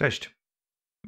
Cześć.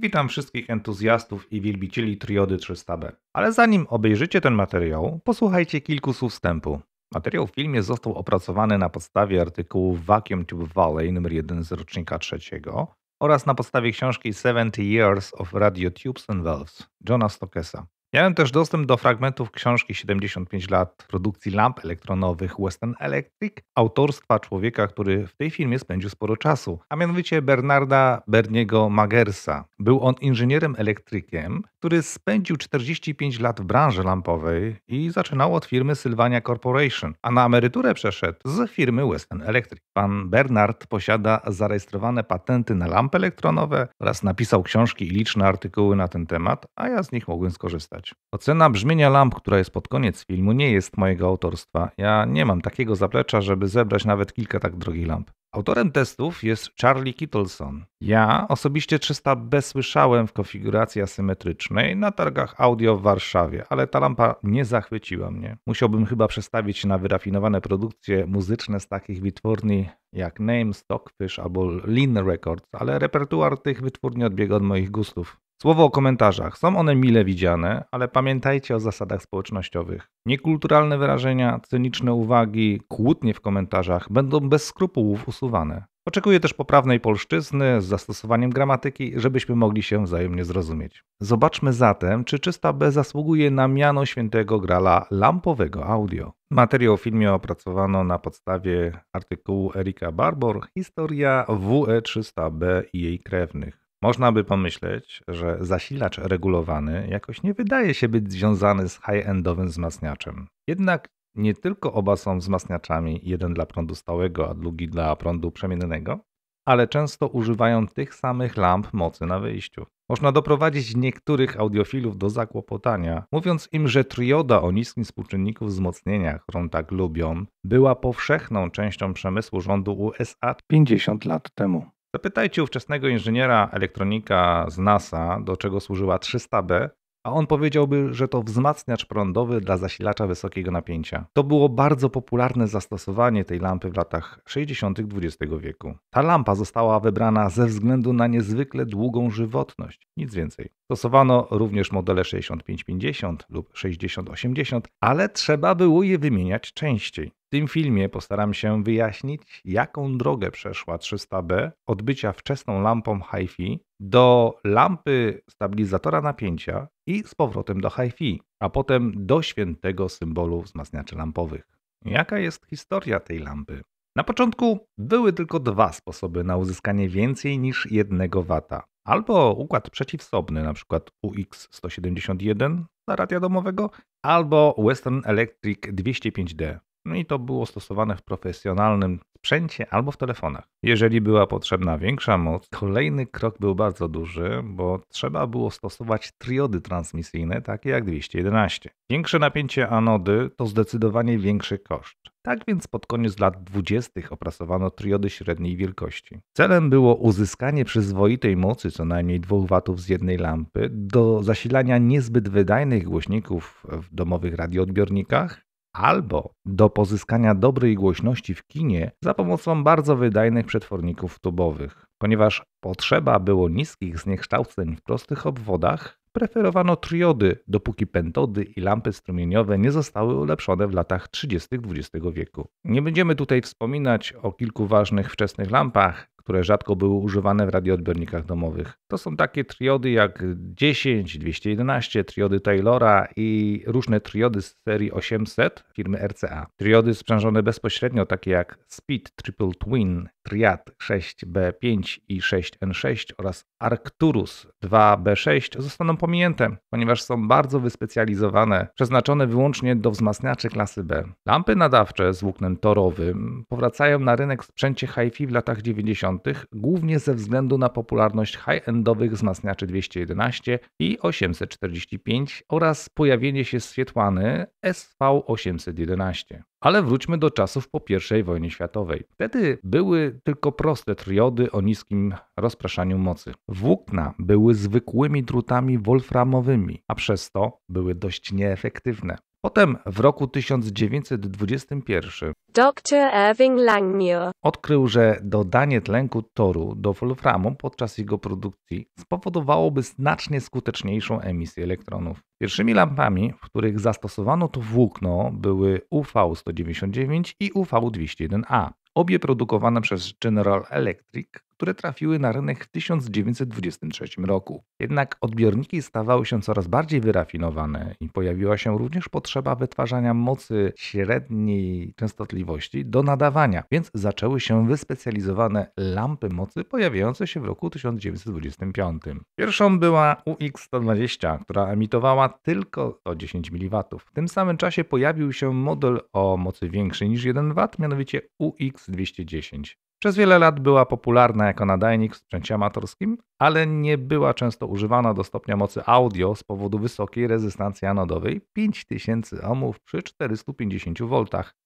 Witam wszystkich entuzjastów i wielbicieli triody 300B. Ale zanim obejrzycie ten materiał, posłuchajcie kilku słów wstępu. Materiał w filmie został opracowany na podstawie artykułu Vacuum Tube Valley nr 1 z rocznika trzeciego oraz na podstawie książki 70 Years of Radio Tubes and Valves Johna Stokesa. Miałem też dostęp do fragmentów książki 75 lat produkcji lamp elektronowych Western Electric autorstwa człowieka, który w tej filmie spędził sporo czasu, a mianowicie Bernarda Berniego Magersa. Był on inżynierem elektrykiem, który spędził 45 lat w branży lampowej i zaczynał od firmy Sylvania Corporation, a na emeryturę przeszedł z firmy Western Electric. Pan Bernard posiada zarejestrowane patenty na lampy elektronowe oraz napisał książki i liczne artykuły na ten temat, a ja z nich mogłem skorzystać. Ocena brzmienia lamp, która jest pod koniec filmu, nie jest mojego autorstwa. Ja nie mam takiego zaplecza, żeby zebrać nawet kilka tak drogich lamp. Autorem testów jest Charlie Kittleson. Ja osobiście 300B słyszałem w konfiguracji asymetrycznej na targach audio w Warszawie, ale ta lampa nie zachwyciła mnie. Musiałbym chyba przestawić się na wyrafinowane produkcje muzyczne z takich wytwórni jak Name, Stockfish albo Lean Records, ale repertuar tych wytwórni odbiega od moich gustów. Słowo o komentarzach. Są one mile widziane, ale pamiętajcie o zasadach społecznościowych. Niekulturalne wyrażenia, cyniczne uwagi, kłótnie w komentarzach będą bez skrupułów usuwane. Oczekuję też poprawnej polszczyzny z zastosowaniem gramatyki, żebyśmy mogli się wzajemnie zrozumieć. Zobaczmy zatem, czy czysta B zasługuje na miano świętego grala lampowego audio. Materiał w filmie opracowano na podstawie artykułu Erika Barbor Historia WE300B i jej krewnych. Można by pomyśleć, że zasilacz regulowany jakoś nie wydaje się być związany z high-endowym wzmacniaczem. Jednak nie tylko oba są wzmacniaczami, jeden dla prądu stałego, a drugi dla prądu przemiennego, ale często używają tych samych lamp mocy na wyjściu. Można doprowadzić niektórych audiofilów do zakłopotania, mówiąc im, że trioda o niskim współczynniku wzmocnienia, którą tak lubią, była powszechną częścią przemysłu rządu USA 50 lat temu. Zapytajcie ówczesnego inżyniera elektronika z NASA, do czego służyła 300B, a on powiedziałby, że to wzmacniacz prądowy dla zasilacza wysokiego napięcia. To było bardzo popularne zastosowanie tej lampy w latach 60. XX wieku. Ta lampa została wybrana ze względu na niezwykle długą żywotność, nic więcej. Stosowano również modele 6550 lub 6080, ale trzeba było je wymieniać częściej. W tym filmie postaram się wyjaśnić, jaką drogę przeszła 300B od bycia wczesną lampą HiFi do lampy stabilizatora napięcia i z powrotem do HiFi, a potem do świętego symbolu wzmacniaczy lampowych. Jaka jest historia tej lampy? Na początku były tylko dwa sposoby na uzyskanie więcej niż 1 W. Albo układ przeciwsobny, np. UX171 dla radia domowego, albo Western Electric 205D no i to było stosowane w profesjonalnym sprzęcie albo w telefonach. Jeżeli była potrzebna większa moc, kolejny krok był bardzo duży, bo trzeba było stosować triody transmisyjne, takie jak 211. Większe napięcie anody to zdecydowanie większy koszt. Tak więc pod koniec lat 20. opracowano triody średniej wielkości. Celem było uzyskanie przyzwoitej mocy co najmniej 2 W z jednej lampy do zasilania niezbyt wydajnych głośników w domowych radioodbiornikach albo do pozyskania dobrej głośności w kinie za pomocą bardzo wydajnych przetworników tubowych. Ponieważ potrzeba było niskich zniekształceń w prostych obwodach, preferowano triody, dopóki pentody i lampy strumieniowe nie zostały ulepszone w latach 30. XX wieku. Nie będziemy tutaj wspominać o kilku ważnych wczesnych lampach, które rzadko były używane w radioodbiornikach domowych. To są takie triody jak 10, 211, triody Taylora i różne triody z serii 800 firmy RCA. Triody sprzężone bezpośrednio, takie jak Speed Triple Twin, Triad 6B5 i 6N6 oraz Arcturus 2B6 zostaną pominięte, ponieważ są bardzo wyspecjalizowane, przeznaczone wyłącznie do wzmacniaczy klasy B. Lampy nadawcze z włóknem torowym powracają na rynek w sprzęcie hi-fi w latach 90 80., głównie ze względu na popularność high-endowych wzmacniaczy 211 i 845 oraz pojawienie się świetłany SV811. Ale wróćmy do czasów po I wojnie światowej. Wtedy były tylko proste triody o niskim rozpraszaniu mocy. Włókna były zwykłymi drutami wolframowymi, a przez to były dość nieefektywne. Potem w roku 1921 dr Irving Langmuir odkrył, że dodanie tlenku toru do wolframu podczas jego produkcji spowodowałoby znacznie skuteczniejszą emisję elektronów. Pierwszymi lampami, w których zastosowano to włókno, były UV-199 i UV-201A, obie produkowane przez General Electric które trafiły na rynek w 1923 roku. Jednak odbiorniki stawały się coraz bardziej wyrafinowane i pojawiła się również potrzeba wytwarzania mocy średniej częstotliwości do nadawania, więc zaczęły się wyspecjalizowane lampy mocy pojawiające się w roku 1925. Pierwszą była UX120, która emitowała tylko o 10 mW. W tym samym czasie pojawił się model o mocy większej niż 1 W, mianowicie UX210. Przez wiele lat była popularna jako nadajnik w sprzęcie amatorskim, ale nie była często używana do stopnia mocy audio z powodu wysokiej rezystancji anodowej 5000 ohmów przy 450 V,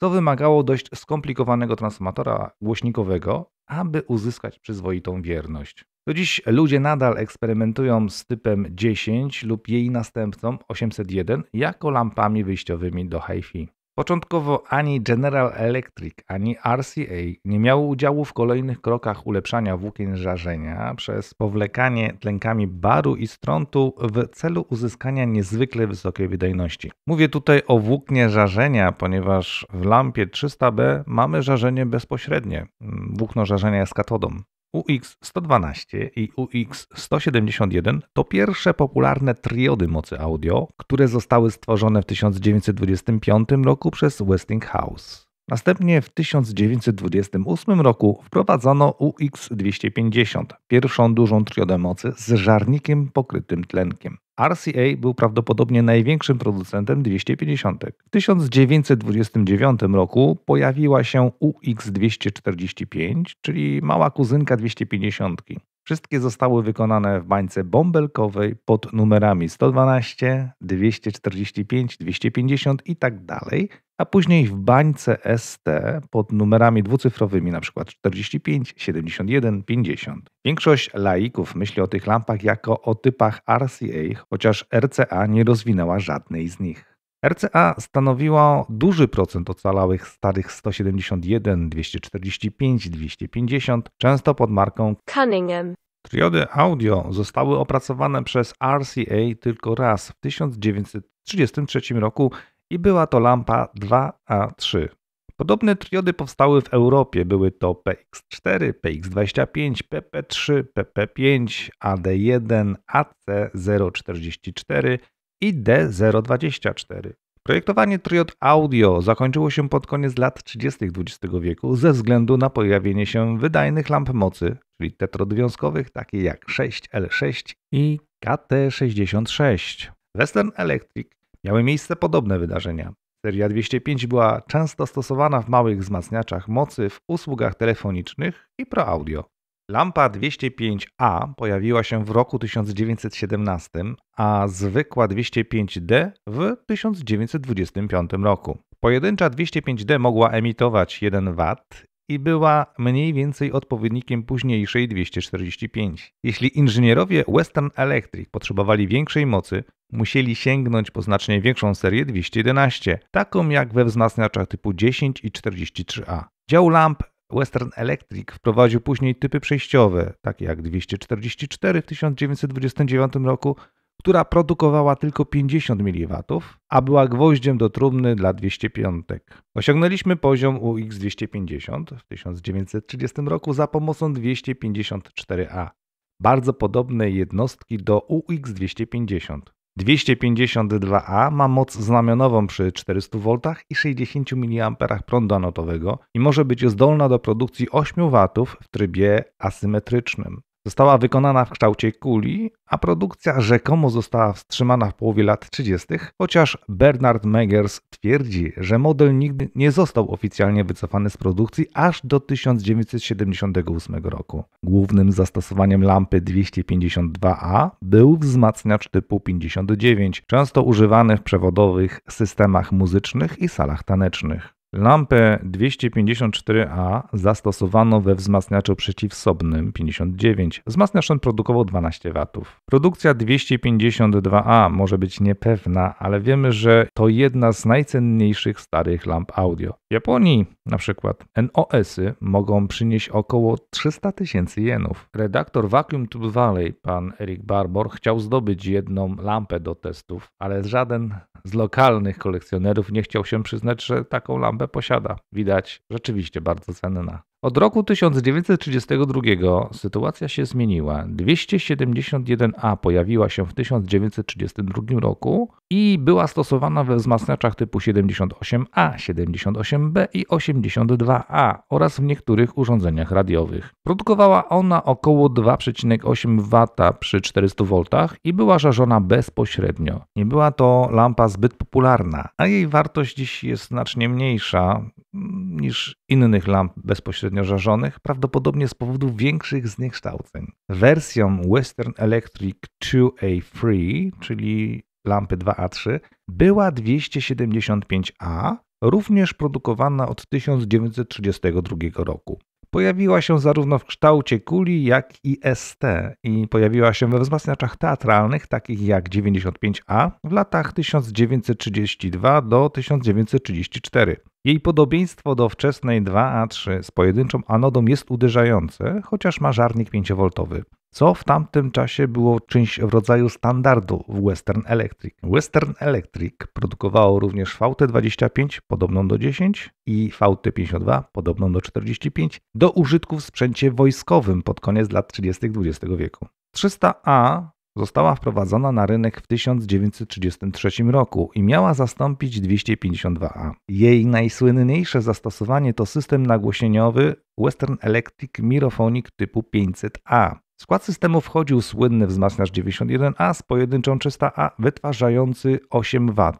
co wymagało dość skomplikowanego transformatora głośnikowego, aby uzyskać przyzwoitą wierność. Do dziś ludzie nadal eksperymentują z typem 10 lub jej następcą 801 jako lampami wyjściowymi do HiFi. Początkowo ani General Electric, ani RCA nie miało udziału w kolejnych krokach ulepszania włókien żarzenia przez powlekanie tlenkami baru i strontu w celu uzyskania niezwykle wysokiej wydajności. Mówię tutaj o włóknie żarzenia, ponieważ w lampie 300B mamy żarzenie bezpośrednie, włókno żarzenia jest katodą. UX112 i UX171 to pierwsze popularne triody mocy audio, które zostały stworzone w 1925 roku przez Westinghouse. Następnie w 1928 roku wprowadzono UX-250, pierwszą dużą triodę mocy z żarnikiem pokrytym tlenkiem. RCA był prawdopodobnie największym producentem 250. W 1929 roku pojawiła się UX-245, czyli mała kuzynka 250. Wszystkie zostały wykonane w bańce bąbelkowej pod numerami 112, 245, 250 i tak dalej, a później w bańce ST pod numerami dwucyfrowymi np. 45, 71, 50. Większość laików myśli o tych lampach jako o typach RCA, chociaż RCA nie rozwinęła żadnej z nich. RCA stanowiła duży procent ocalałych starych 171, 245, 250, często pod marką Cunningham. Triody audio zostały opracowane przez RCA tylko raz w 1933 roku i była to lampa 2A3. Podobne triody powstały w Europie. Były to PX4, PX25, PP3, PP5, AD1, AC044, i D024. Projektowanie triod audio zakończyło się pod koniec lat 30. XX wieku ze względu na pojawienie się wydajnych lamp mocy, czyli tetrodwiązkowych, takich jak 6L6 i KT66. Western Electric miały miejsce podobne wydarzenia. Seria 205 była często stosowana w małych wzmacniaczach mocy w usługach telefonicznych i pro audio. Lampa 205A pojawiła się w roku 1917, a zwykła 205D w 1925 roku. Pojedyncza 205D mogła emitować 1 W i była mniej więcej odpowiednikiem późniejszej 245. Jeśli inżynierowie Western Electric potrzebowali większej mocy, musieli sięgnąć po znacznie większą serię 211, taką jak we wzmacniaczach typu 10 i 43A. Dział lamp Western Electric wprowadził później typy przejściowe, takie jak 244 w 1929 roku, która produkowała tylko 50 mW, a była gwoździem do trumny dla 205. Osiągnęliśmy poziom UX250 w 1930 roku za pomocą 254A, bardzo podobne jednostki do UX250. 252A ma moc znamionową przy 400 V i 60 mA prądu anotowego i może być zdolna do produkcji 8 W w trybie asymetrycznym. Została wykonana w kształcie kuli, a produkcja rzekomo została wstrzymana w połowie lat 30., chociaż Bernard Meggers twierdzi, że model nigdy nie został oficjalnie wycofany z produkcji aż do 1978 roku. Głównym zastosowaniem lampy 252A był wzmacniacz typu 59, często używany w przewodowych systemach muzycznych i salach tanecznych. Lampę 254A zastosowano we wzmacniaczu przeciwsobnym 59. Wzmacniacz ten produkował 12 W. Produkcja 252A może być niepewna, ale wiemy, że to jedna z najcenniejszych starych lamp audio. W Japonii na przykład NOS-y mogą przynieść około 300 tysięcy jenów. Redaktor Vacuum Tube Valley, pan Eric Barbor, chciał zdobyć jedną lampę do testów, ale żaden z lokalnych kolekcjonerów nie chciał się przyznać, że taką lampę posiada. Widać, rzeczywiście bardzo cenna. Od roku 1932 sytuacja się zmieniła. 271A pojawiła się w 1932 roku i była stosowana we wzmacniaczach typu 78A, 78B i 82A oraz w niektórych urządzeniach radiowych. Produkowała ona około 2,8 W przy 400 V i była żarzona bezpośrednio. Nie była to lampa zbyt popularna, a jej wartość dziś jest znacznie mniejsza, niż innych lamp bezpośrednio żarzonych, prawdopodobnie z powodu większych zniekształceń. Wersją Western Electric 2A3, czyli lampy 2A3, była 275A, również produkowana od 1932 roku. Pojawiła się zarówno w kształcie kuli, jak i ST i pojawiła się we wzmacniaczach teatralnych takich jak 95A w latach 1932 do 1934. Jej podobieństwo do wczesnej 2A3 z pojedynczą anodą jest uderzające, chociaż ma żarnik 5V co w tamtym czasie było czymś w rodzaju standardu w Western Electric. Western Electric produkowało również VT25 podobną do 10 i VT52 podobną do 45 do użytku w sprzęcie wojskowym pod koniec lat 30. XX wieku. 300A została wprowadzona na rynek w 1933 roku i miała zastąpić 252A. Jej najsłynniejsze zastosowanie to system nagłośnieniowy Western Electric Mirophonic typu 500A, w skład systemu wchodził słynny wzmacniacz 91A z pojedynczą 300A wytwarzający 8 W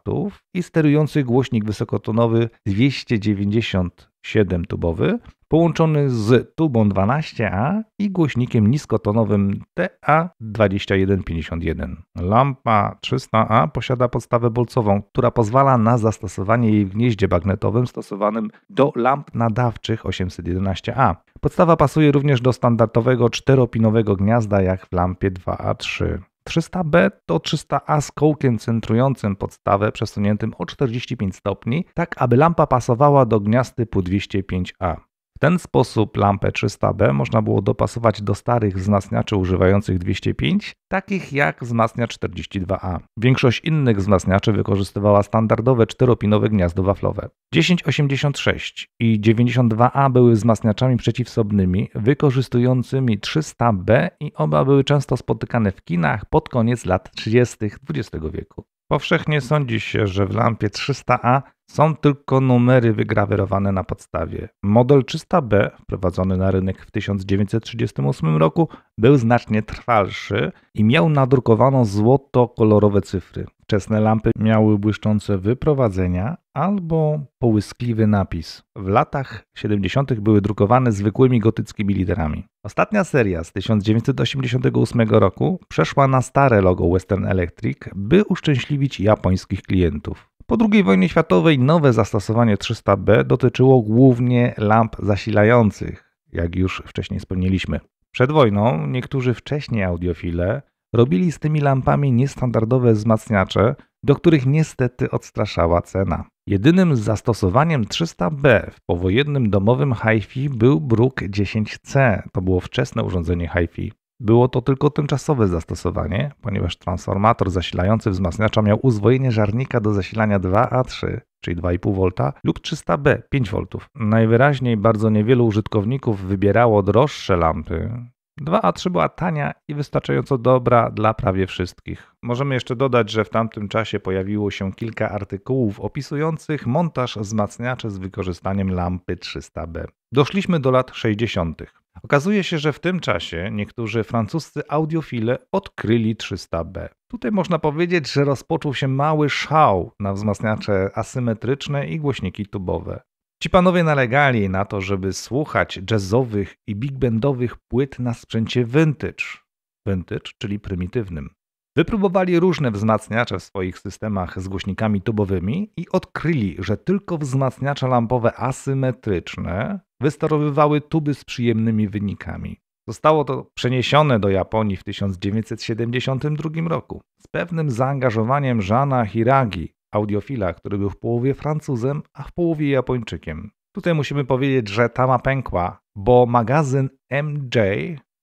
i sterujący głośnik wysokotonowy 297 tubowy połączony z tubą 12A i głośnikiem niskotonowym TA2151. Lampa 300A posiada podstawę bolcową, która pozwala na zastosowanie jej w gnieździe magnetowym stosowanym do lamp nadawczych 811A. Podstawa pasuje również do standardowego czteropinowego gniazda jak w lampie 2A3. 300B to 300A z kołkiem centrującym podstawę przesuniętym o 45 stopni, tak aby lampa pasowała do gniazd typu 205A ten sposób lampę 300B można było dopasować do starych wzmacniaczy używających 205, takich jak wzmacniacz 42A. Większość innych wzmacniaczy wykorzystywała standardowe czteropinowe gniazdo waflowe. 1086 i 92A były wzmacniaczami przeciwsobnymi wykorzystującymi 300B i oba były często spotykane w kinach pod koniec lat 30. XX wieku. Powszechnie sądzi się, że w lampie 300A są tylko numery wygrawerowane na podstawie. Model 300B, wprowadzony na rynek w 1938 roku, był znacznie trwalszy i miał nadrukowane złoto-kolorowe cyfry. Współczesne lampy miały błyszczące wyprowadzenia albo połyskliwy napis. W latach 70. były drukowane zwykłymi gotyckimi literami. Ostatnia seria z 1988 roku przeszła na stare logo Western Electric, by uszczęśliwić japońskich klientów. Po II wojnie światowej nowe zastosowanie 300B dotyczyło głównie lamp zasilających, jak już wcześniej wspomnieliśmy. Przed wojną niektórzy wcześniej audiofile robili z tymi lampami niestandardowe wzmacniacze, do których niestety odstraszała cena. Jedynym zastosowaniem 300B w powojennym domowym HiFi był Brook 10C. To było wczesne urządzenie HiFi. Było to tylko tymczasowe zastosowanie, ponieważ transformator zasilający wzmacniacza miał uzwojenie żarnika do zasilania 2A3, czyli 2,5V, lub 300B, 5V. Najwyraźniej bardzo niewielu użytkowników wybierało droższe lampy, 2A3 była tania i wystarczająco dobra dla prawie wszystkich. Możemy jeszcze dodać, że w tamtym czasie pojawiło się kilka artykułów opisujących montaż wzmacniaczy z wykorzystaniem lampy 300B. Doszliśmy do lat 60. Okazuje się, że w tym czasie niektórzy francuscy audiofile odkryli 300B. Tutaj można powiedzieć, że rozpoczął się mały szał na wzmacniacze asymetryczne i głośniki tubowe. Ci panowie nalegali na to, żeby słuchać jazzowych i big bandowych płyt na sprzęcie vintage, vintage, czyli prymitywnym. Wypróbowali różne wzmacniacze w swoich systemach z głośnikami tubowymi i odkryli, że tylko wzmacniacze lampowe asymetryczne wystarowywały tuby z przyjemnymi wynikami. Zostało to przeniesione do Japonii w 1972 roku z pewnym zaangażowaniem Żana Hiragi, audiofila, który był w połowie Francuzem, a w połowie Japończykiem. Tutaj musimy powiedzieć, że tama pękła, bo magazyn MJ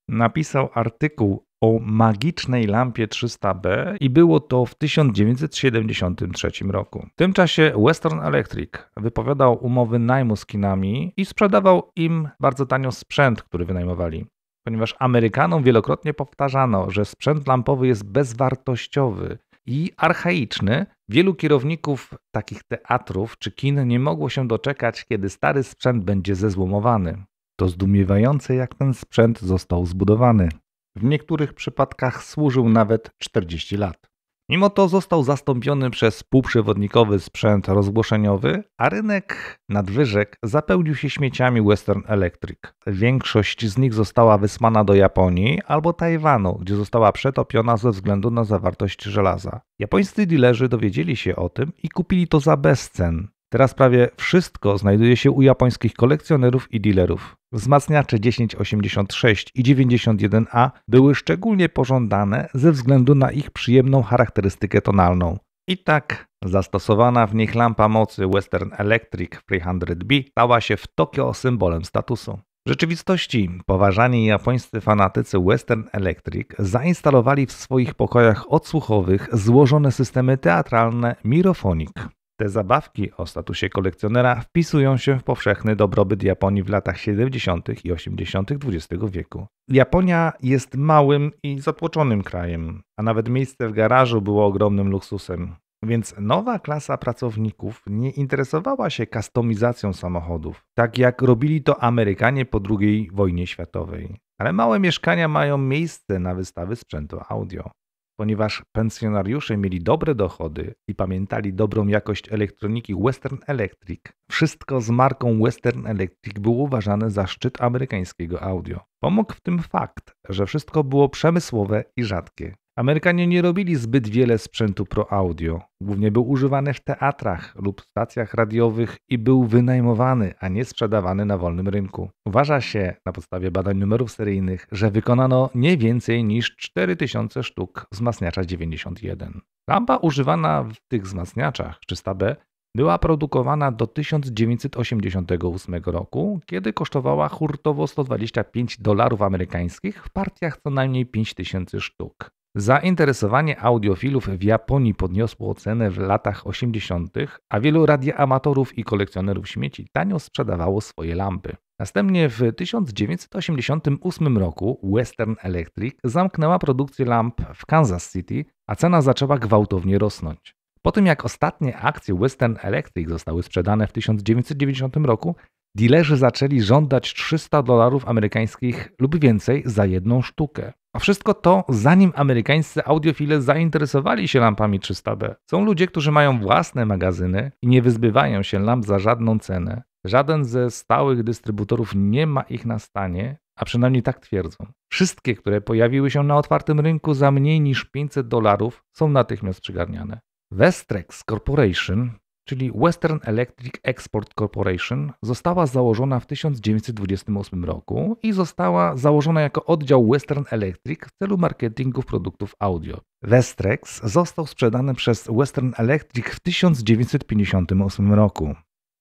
napisał artykuł o magicznej lampie 300B i było to w 1973 roku. W tym czasie Western Electric wypowiadał umowy najmu z kinami i sprzedawał im bardzo tanio sprzęt, który wynajmowali. Ponieważ Amerykanom wielokrotnie powtarzano, że sprzęt lampowy jest bezwartościowy i archaiczny, Wielu kierowników takich teatrów czy kin nie mogło się doczekać, kiedy stary sprzęt będzie zezłomowany. To zdumiewające, jak ten sprzęt został zbudowany. W niektórych przypadkach służył nawet 40 lat. Mimo to został zastąpiony przez półprzewodnikowy sprzęt rozgłoszeniowy, a rynek nadwyżek zapełnił się śmieciami Western Electric. Większość z nich została wysłana do Japonii albo Tajwanu, gdzie została przetopiona ze względu na zawartość żelaza. Japońscy dilerzy dowiedzieli się o tym i kupili to za bezcen. Teraz prawie wszystko znajduje się u japońskich kolekcjonerów i dealerów. Wzmacniacze 1086 i 91A były szczególnie pożądane ze względu na ich przyjemną charakterystykę tonalną. I tak zastosowana w nich lampa mocy Western Electric 300B stała się w Tokio symbolem statusu. W rzeczywistości poważani japońscy fanatycy Western Electric zainstalowali w swoich pokojach odsłuchowych złożone systemy teatralne Mirofonik. Te zabawki o statusie kolekcjonera wpisują się w powszechny dobrobyt Japonii w latach 70. i 80. XX wieku. Japonia jest małym i zatłoczonym krajem, a nawet miejsce w garażu było ogromnym luksusem. Więc nowa klasa pracowników nie interesowała się kustomizacją samochodów, tak jak robili to Amerykanie po II wojnie światowej. Ale małe mieszkania mają miejsce na wystawy sprzętu audio. Ponieważ pensjonariusze mieli dobre dochody i pamiętali dobrą jakość elektroniki Western Electric, wszystko z marką Western Electric było uważane za szczyt amerykańskiego audio. Pomógł w tym fakt, że wszystko było przemysłowe i rzadkie. Amerykanie nie robili zbyt wiele sprzętu pro audio. Głównie był używany w teatrach lub stacjach radiowych i był wynajmowany, a nie sprzedawany na wolnym rynku. Uważa się, na podstawie badań numerów seryjnych, że wykonano nie więcej niż 4000 sztuk wzmacniacza 91. Lampa używana w tych wzmacniaczach 300B była produkowana do 1988 roku, kiedy kosztowała hurtowo 125 dolarów amerykańskich w partiach co najmniej 5000 sztuk. Zainteresowanie audiofilów w Japonii podniosło cenę w latach 80., a wielu radioamatorów i kolekcjonerów śmieci tanio sprzedawało swoje lampy. Następnie w 1988 roku Western Electric zamknęła produkcję lamp w Kansas City, a cena zaczęła gwałtownie rosnąć. Po tym jak ostatnie akcje Western Electric zostały sprzedane w 1990 roku, Dilerzy zaczęli żądać 300 dolarów amerykańskich lub więcej za jedną sztukę. A wszystko to zanim amerykańscy audiofile zainteresowali się lampami 300B. Są ludzie, którzy mają własne magazyny i nie wyzbywają się lamp za żadną cenę. Żaden ze stałych dystrybutorów nie ma ich na stanie, a przynajmniej tak twierdzą. Wszystkie, które pojawiły się na otwartym rynku za mniej niż 500 dolarów, są natychmiast przygarniane. Vestrex Corporation czyli Western Electric Export Corporation, została założona w 1928 roku i została założona jako oddział Western Electric w celu marketingu produktów audio. Westrex został sprzedany przez Western Electric w 1958 roku.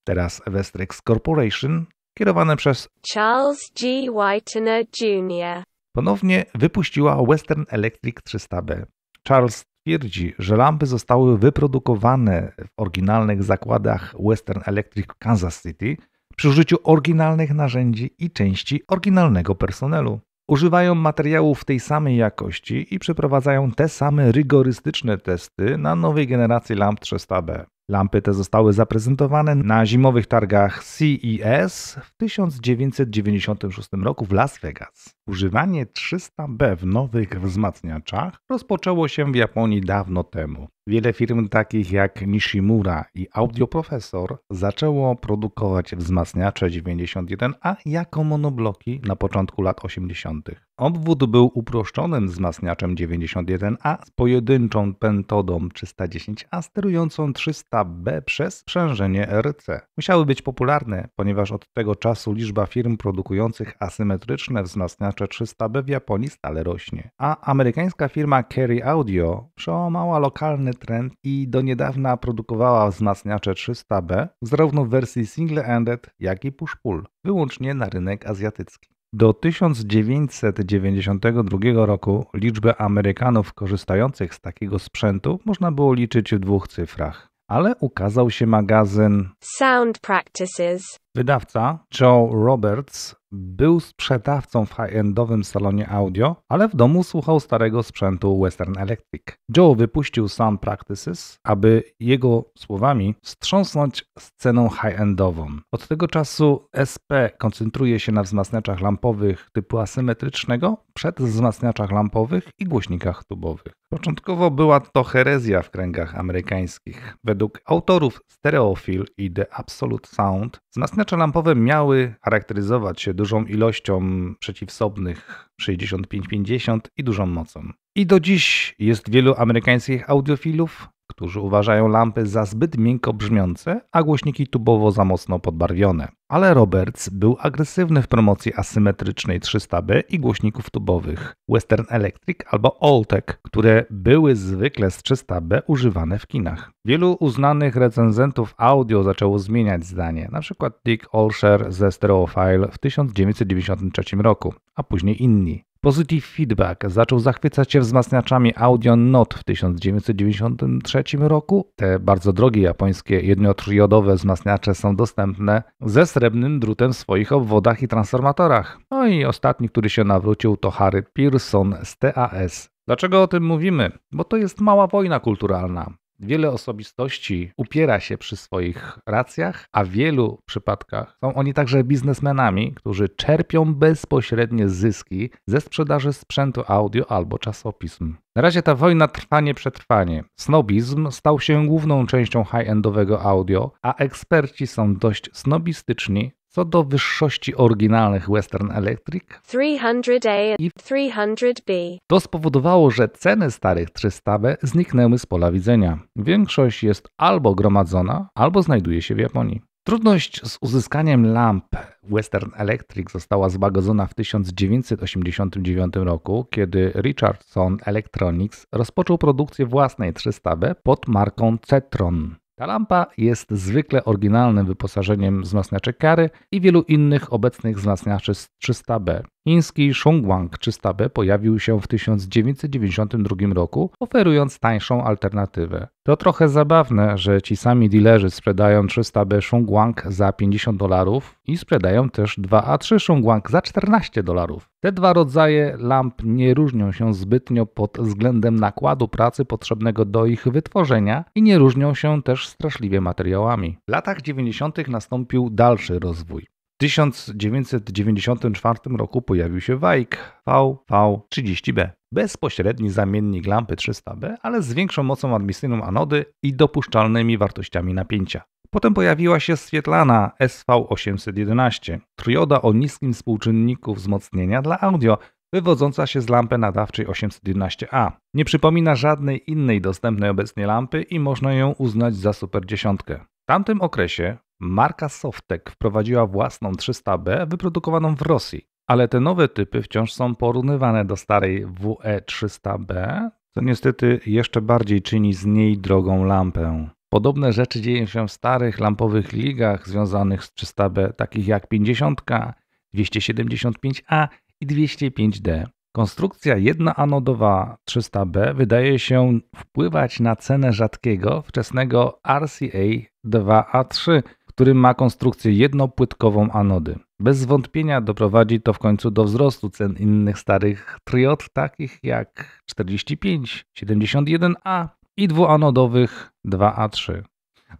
Teraz Westrex Corporation, kierowane przez Charles G. Whitener Jr. Ponownie wypuściła Western Electric 300B. Charles twierdzi, że lampy zostały wyprodukowane w oryginalnych zakładach Western Electric Kansas City przy użyciu oryginalnych narzędzi i części oryginalnego personelu. Używają materiałów tej samej jakości i przeprowadzają te same rygorystyczne testy na nowej generacji lamp 300B. Lampy te zostały zaprezentowane na zimowych targach CES w 1996 roku w Las Vegas. Używanie 300B w nowych wzmacniaczach rozpoczęło się w Japonii dawno temu. Wiele firm takich jak Nishimura i Audioprofesor zaczęło produkować wzmacniacze 91A jako monobloki na początku lat 80. Obwód był uproszczonym wzmacniaczem 91A z pojedynczą pentodą 310A sterującą 300B przez sprzężenie RC. Musiały być popularne, ponieważ od tego czasu liczba firm produkujących asymetryczne wzmacniacze 300B w Japonii stale rośnie. A amerykańska firma Carry Audio przełamała lokalny trend i do niedawna produkowała wzmacniacze 300B zarówno w wersji single-ended, jak i push-pull, wyłącznie na rynek azjatycki. Do 1992 roku liczbę Amerykanów korzystających z takiego sprzętu można było liczyć w dwóch cyfrach. Ale ukazał się magazyn Sound Practices, Wydawca Joe Roberts był sprzedawcą w high-endowym salonie audio, ale w domu słuchał starego sprzętu Western Electric. Joe wypuścił Sound Practices, aby jego słowami wstrząsnąć sceną high-endową. Od tego czasu SP koncentruje się na wzmacniaczach lampowych typu asymetrycznego, wzmacniaczach lampowych i głośnikach tubowych. Początkowo była to herezja w kręgach amerykańskich. Według autorów Stereofil i The Absolute Sound wzmacniacze Zapalacze lampowe miały charakteryzować się dużą ilością przeciwsobnych 65-50 i dużą mocą. I do dziś jest wielu amerykańskich audiofilów, którzy uważają lampy za zbyt miękko brzmiące, a głośniki tubowo za mocno podbarwione. Ale Roberts był agresywny w promocji asymetrycznej 300B i głośników tubowych Western Electric albo Alltech, które były zwykle z 300B używane w kinach. Wielu uznanych recenzentów audio zaczęło zmieniać zdanie, np. Dick Olsher ze Stereophile w 1993 roku, a później inni. Positive Feedback zaczął zachwycać się wzmacniaczami Audio Not w 1993 roku. Te bardzo drogie japońskie jednotriodowe wzmacniacze są dostępne ze srebrnym drutem w swoich obwodach i transformatorach. No i ostatni, który się nawrócił to Harry Pearson z TAS. Dlaczego o tym mówimy? Bo to jest mała wojna kulturalna. Wiele osobistości upiera się przy swoich racjach, a w wielu przypadkach są oni także biznesmenami, którzy czerpią bezpośrednie zyski ze sprzedaży sprzętu audio albo czasopism. Na razie ta wojna trwa nie przetrwanie. Snobizm stał się główną częścią high-endowego audio, a eksperci są dość snobistyczni co do wyższości oryginalnych Western Electric 300A i 300B, to spowodowało, że ceny starych 300B zniknęły z pola widzenia. Większość jest albo gromadzona, albo znajduje się w Japonii. Trudność z uzyskaniem lamp Western Electric została zbagodzona w 1989 roku, kiedy Richardson Electronics rozpoczął produkcję własnej 300B pod marką Cetron. Ta lampa jest zwykle oryginalnym wyposażeniem wzmacniaczy kary i wielu innych obecnych wzmacniaczy z 300B. Chiński Shongwang 300B pojawił się w 1992 roku, oferując tańszą alternatywę. To trochę zabawne, że ci sami dealerzy sprzedają 300B Shongwang za 50 dolarów i sprzedają też 2A3 Shongwang za 14 dolarów. Te dwa rodzaje lamp nie różnią się zbytnio pod względem nakładu pracy potrzebnego do ich wytworzenia i nie różnią się też straszliwie materiałami. W latach 90. nastąpił dalszy rozwój. 1994 roku pojawił się Wajk VV30B. Bezpośredni zamiennik lampy 300B, ale z większą mocą admisyjną anody i dopuszczalnymi wartościami napięcia. Potem pojawiła się Swietlana SV811, trioda o niskim współczynniku wzmocnienia dla audio, wywodząca się z lampy nadawczej 811A. Nie przypomina żadnej innej dostępnej obecnie lampy i można ją uznać za super dziesiątkę tamtym okresie marka Softek wprowadziła własną 300B wyprodukowaną w Rosji, ale te nowe typy wciąż są porównywane do starej WE300B, co niestety jeszcze bardziej czyni z niej drogą lampę. Podobne rzeczy dzieją się w starych lampowych ligach związanych z 300B, takich jak 50K, 275A i 205D. Konstrukcja jednoanodowa 300B wydaje się wpływać na cenę rzadkiego, wczesnego RCA2A3, który ma konstrukcję jednopłytkową anody. Bez wątpienia doprowadzi to w końcu do wzrostu cen innych starych triod, takich jak 45, 71A i dwuanodowych 2A3.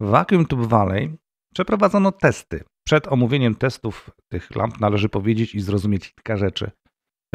W Vacuum Tube Valley przeprowadzono testy. Przed omówieniem testów tych lamp należy powiedzieć i zrozumieć kilka rzeczy.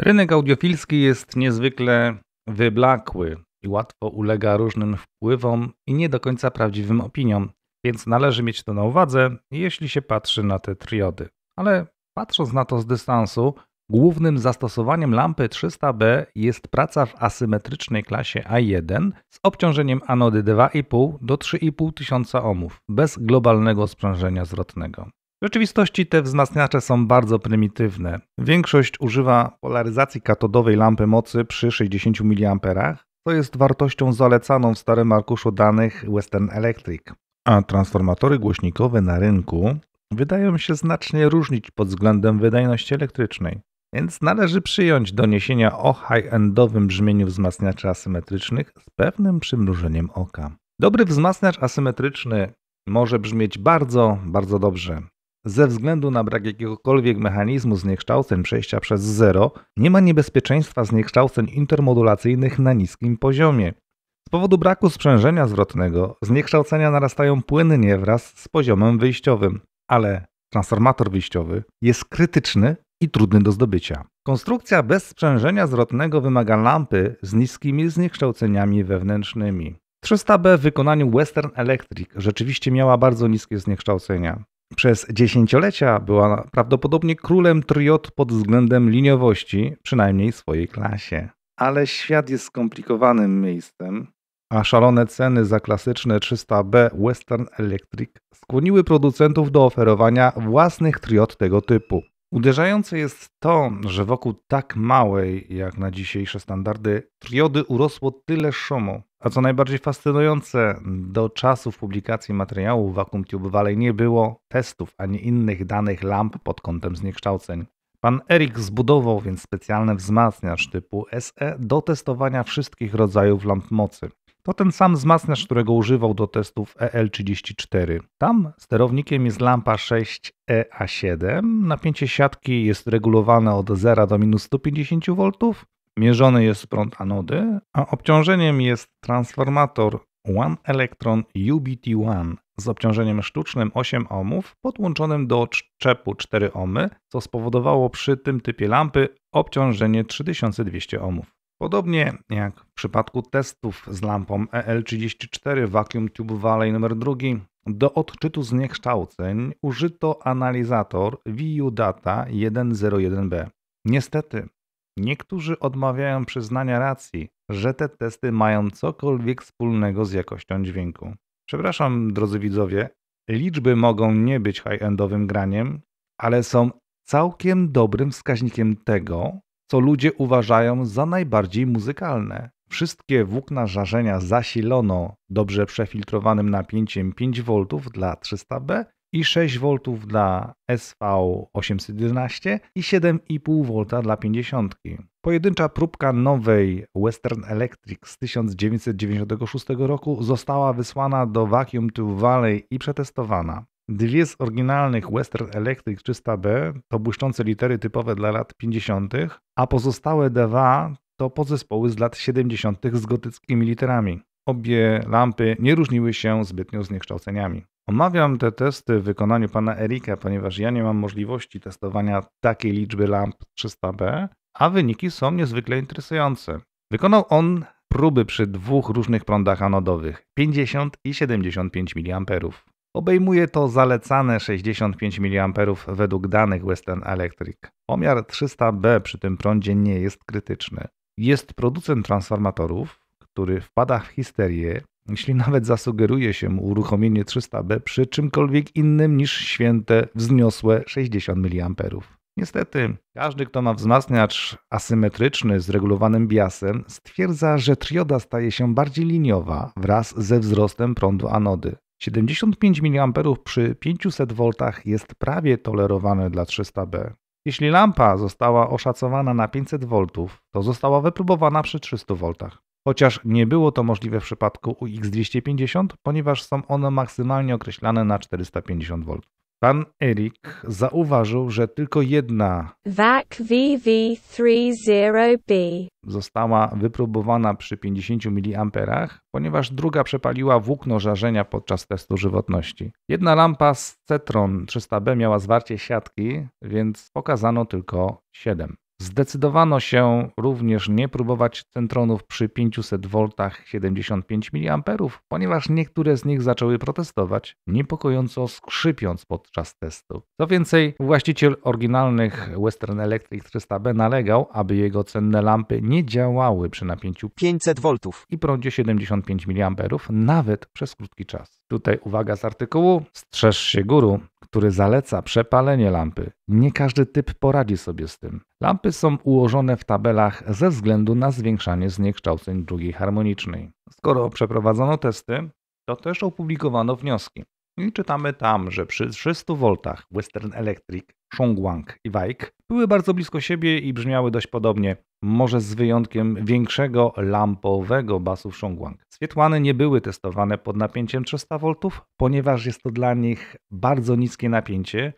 Rynek audiofilski jest niezwykle wyblakły i łatwo ulega różnym wpływom i nie do końca prawdziwym opiniom, więc należy mieć to na uwadze, jeśli się patrzy na te triody. Ale patrząc na to z dystansu, głównym zastosowaniem lampy 300B jest praca w asymetrycznej klasie A1 z obciążeniem anody 2,5 do 3,5 tysiąca ohmów, bez globalnego sprzężenia zwrotnego. W rzeczywistości te wzmacniacze są bardzo prymitywne. Większość używa polaryzacji katodowej lampy mocy przy 60 mA, co jest wartością zalecaną w starym arkuszu danych Western Electric. A transformatory głośnikowe na rynku wydają się znacznie różnić pod względem wydajności elektrycznej. Więc należy przyjąć doniesienia o high-endowym brzmieniu wzmacniaczy asymetrycznych z pewnym przymrużeniem oka. Dobry wzmacniacz asymetryczny może brzmieć bardzo, bardzo dobrze. Ze względu na brak jakiegokolwiek mechanizmu zniekształceń przejścia przez zero, nie ma niebezpieczeństwa zniekształceń intermodulacyjnych na niskim poziomie. Z powodu braku sprzężenia zwrotnego, zniekształcenia narastają płynnie wraz z poziomem wyjściowym, ale transformator wyjściowy jest krytyczny i trudny do zdobycia. Konstrukcja bez sprzężenia zwrotnego wymaga lampy z niskimi zniekształceniami wewnętrznymi. 300B w wykonaniu Western Electric rzeczywiście miała bardzo niskie zniekształcenia. Przez dziesięciolecia była prawdopodobnie królem triot pod względem liniowości, przynajmniej w swojej klasie. Ale świat jest skomplikowanym miejscem, a szalone ceny za klasyczne 300B Western Electric skłoniły producentów do oferowania własnych triot tego typu. Uderzające jest to, że wokół tak małej jak na dzisiejsze standardy triody urosło tyle szumu, a co najbardziej fascynujące, do czasów publikacji materiału WacuumTube Valley nie było testów ani innych danych lamp pod kątem zniekształceń. Pan Erik zbudował więc specjalny wzmacniacz typu SE do testowania wszystkich rodzajów lamp mocy. To ten sam wzmacniacz, którego używał do testów EL34. Tam sterownikiem jest lampa 6EA7. E Napięcie siatki jest regulowane od 0 do minus 150 V, Mierzony jest prąd anody, a obciążeniem jest transformator One Electron UBT1 z obciążeniem sztucznym 8 ohmów podłączonym do czepu 4 ohmy, co spowodowało przy tym typie lampy obciążenie 3200 ohmów. Podobnie jak w przypadku testów z lampą EL34 Vacuum Tube Valley nr 2, do odczytu zniekształceń użyto analizator VU Data 101B. Niestety, Niektórzy odmawiają przyznania racji, że te testy mają cokolwiek wspólnego z jakością dźwięku. Przepraszam, drodzy widzowie, liczby mogą nie być high-endowym graniem, ale są całkiem dobrym wskaźnikiem tego, co ludzie uważają za najbardziej muzykalne. Wszystkie włókna żarzenia zasilono dobrze przefiltrowanym napięciem 5V dla 300B i 6 V dla SV811 i 7,5 V dla 50. Pojedyncza próbka nowej Western Electric z 1996 roku została wysłana do Vacuum Tube Valley i przetestowana. Dwie z oryginalnych Western Electric 300B to błyszczące litery typowe dla lat 50., a pozostałe dwa to podzespoły z lat 70. z gotyckimi literami obie lampy nie różniły się zbytnio zniekształceniami. Omawiam te testy w wykonaniu pana Erika, ponieważ ja nie mam możliwości testowania takiej liczby lamp 300B, a wyniki są niezwykle interesujące. Wykonał on próby przy dwóch różnych prądach anodowych 50 i 75 mA. Obejmuje to zalecane 65 mA według danych Western Electric. Pomiar 300B przy tym prądzie nie jest krytyczny. Jest producent transformatorów, który wpada w histerię, jeśli nawet zasugeruje się mu uruchomienie 300B przy czymkolwiek innym niż święte, wzniosłe 60 mA. Niestety, każdy, kto ma wzmacniacz asymetryczny z regulowanym biasem, stwierdza, że trioda staje się bardziej liniowa wraz ze wzrostem prądu anody. 75 mA przy 500 V jest prawie tolerowane dla 300B. Jeśli lampa została oszacowana na 500 V, to została wypróbowana przy 300 V chociaż nie było to możliwe w przypadku UX250, ponieważ są one maksymalnie określane na 450 V. Pan Erik zauważył, że tylko jedna VAC VV30B została wypróbowana przy 50 mA, ponieważ druga przepaliła włókno żarzenia podczas testu żywotności. Jedna lampa z Cetron 300B miała zwarcie siatki, więc pokazano tylko 7. Zdecydowano się również nie próbować centronów przy 500 V 75 mA, ponieważ niektóre z nich zaczęły protestować, niepokojąco skrzypiąc podczas testu. Co więcej, właściciel oryginalnych Western Electric 300B nalegał, aby jego cenne lampy nie działały przy napięciu 500 V i prądzie 75 mA, nawet przez krótki czas. Tutaj uwaga z artykułu: Strzeż się guru, który zaleca przepalenie lampy. Nie każdy typ poradzi sobie z tym. Lampy są ułożone w tabelach ze względu na zwiększanie zniekształceń drugiej harmonicznej. Skoro przeprowadzono testy, to też opublikowano wnioski. I czytamy tam, że przy 300 V Western Electric Shongwang i Wajk były bardzo blisko siebie i brzmiały dość podobnie, może z wyjątkiem większego lampowego basu w Shongwang. Swietłany nie były testowane pod napięciem 300 V, ponieważ jest to dla nich bardzo niskie napięcie,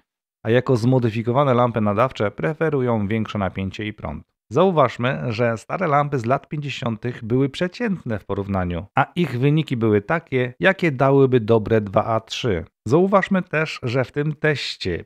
a jako zmodyfikowane lampy nadawcze preferują większe napięcie i prąd. Zauważmy, że stare lampy z lat 50. były przeciętne w porównaniu, a ich wyniki były takie, jakie dałyby dobre 2A3. Zauważmy też, że w tym teście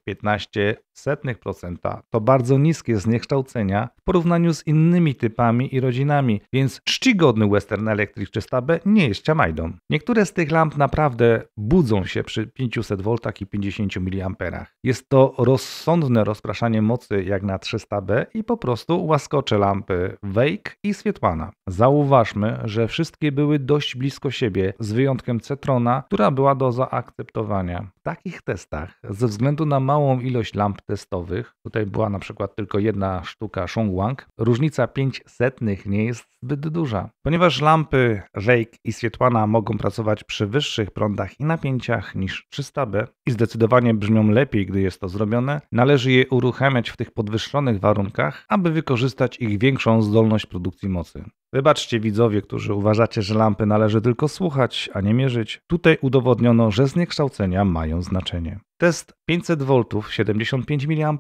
15% to bardzo niskie zniekształcenia w porównaniu z innymi typami i rodzinami, więc czcigodny Western Electric 300 b nie jest ciamajdą. Niektóre z tych lamp naprawdę budzą się przy 500 V i 50 mA. Jest to rozsądne rozpraszanie mocy jak na 300B i po prostu łaskocze lampy Wake i Swietłana. Zauważmy, że wszystkie były dość blisko siebie, z wyjątkiem Cetrona, która była do zaakceptowania w takich testach, ze względu na małą ilość lamp testowych, tutaj była na przykład tylko jedna sztuka Shongwang, różnica 500 nie jest zbyt duża. Ponieważ lampy Rake i Sietwana mogą pracować przy wyższych prądach i napięciach niż 300B i zdecydowanie brzmią lepiej, gdy jest to zrobione, należy je uruchamiać w tych podwyższonych warunkach, aby wykorzystać ich większą zdolność produkcji mocy. Wybaczcie widzowie, którzy uważacie, że lampy należy tylko słuchać, a nie mierzyć. Tutaj udowodniono, że zniekształcenia mają znaczenie. Test 500 V 75 mA